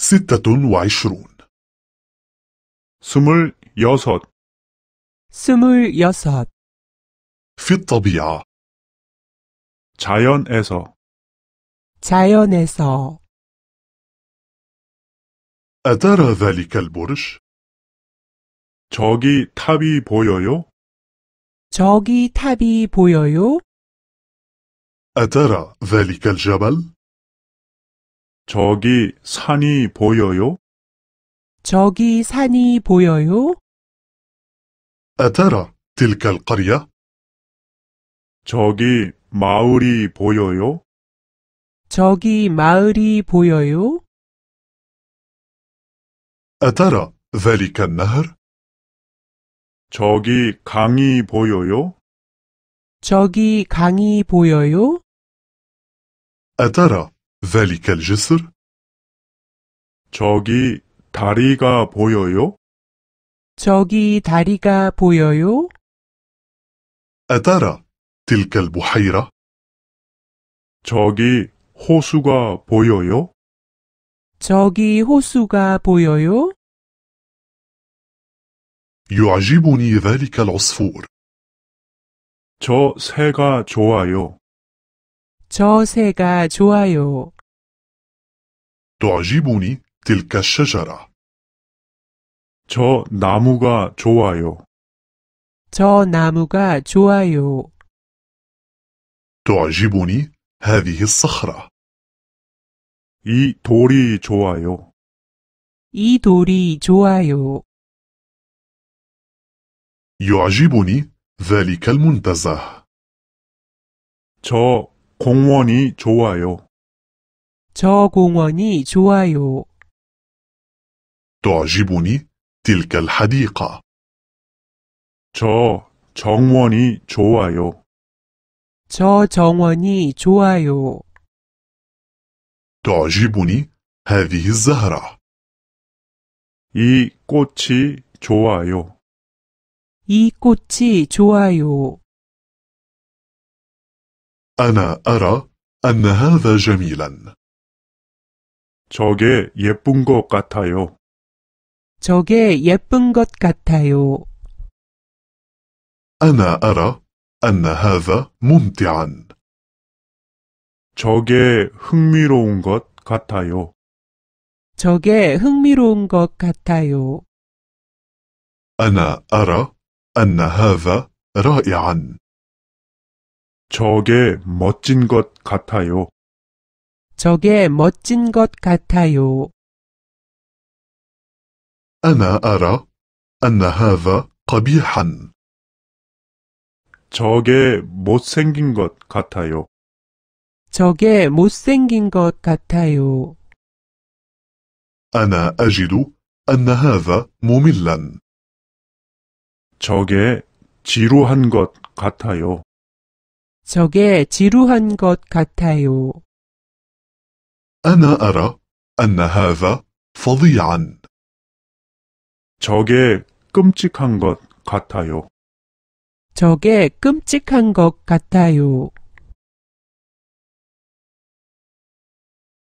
ستة وعشرون سمول يوسط في الطبيعة 자연에서 자연에서 أترى ذلك البرج؟ 저기 탑이 보여요? 저기 탑이 보여요? أترى ذلك الجبل؟ 저기 산이 보여요? 저기 산이 보여요? أترى تلك ا 저기 마을이 보여요? 저기 마을이 보여요? أترى ذلك ا 저기 강이 보여요? 저기 강이 보여요? أ ت ر ذلك الجسر 저기 다리가 보여요? 저기 다리가 보여요? أترى تلك البحيرة؟ 저기 호수가 보여요? 저기 호수가 보여요? يعجبني ذلك العصفور. 저 새가 좋아요. 저 새가 좋아요. تعجبني تلك الشجرة. 저 나무가 좋아요. 저 나무가 좋아요. تعجبني هذه الصخرة. 이 돌이 좋아요. 이 돌이 좋아요. يعجبني ذلك المنتزه. 저 공원이 좋아요. 저 공원이 좋아요. 도아지보니 틸칼 하디카. 저 정원이 좋아요. 저 정원이 좋아요. 도아지보니 هذه الزهرة. 이 꽃이 좋아요. 이 꽃이 좋아요. أنا أرى أن هذا جميلا. 저게 네. 예쁜 것 같아요. 저게 예쁜 것 같아요. أنا أرى أن هذا ممتعا. 저게 흥미로운 것 같아요. 저게 흥미로운 것 같아요. أنا أرى أن هذا رائعا. 저게 멋진 것 같아요. 저게 멋진 것 같아요. أنا أرى أن قبيحا. 저게 못생긴 것 같아요. 저게 못생긴 것 같아요. أنا أجد أن هذا م 저게 지루한 것 같아요. 저게 지루한 것 같아요. أنا أرى أن هذا فظيعا. 저게 끔찍한 것 같아요. 저게 끔찍한 것 같아요.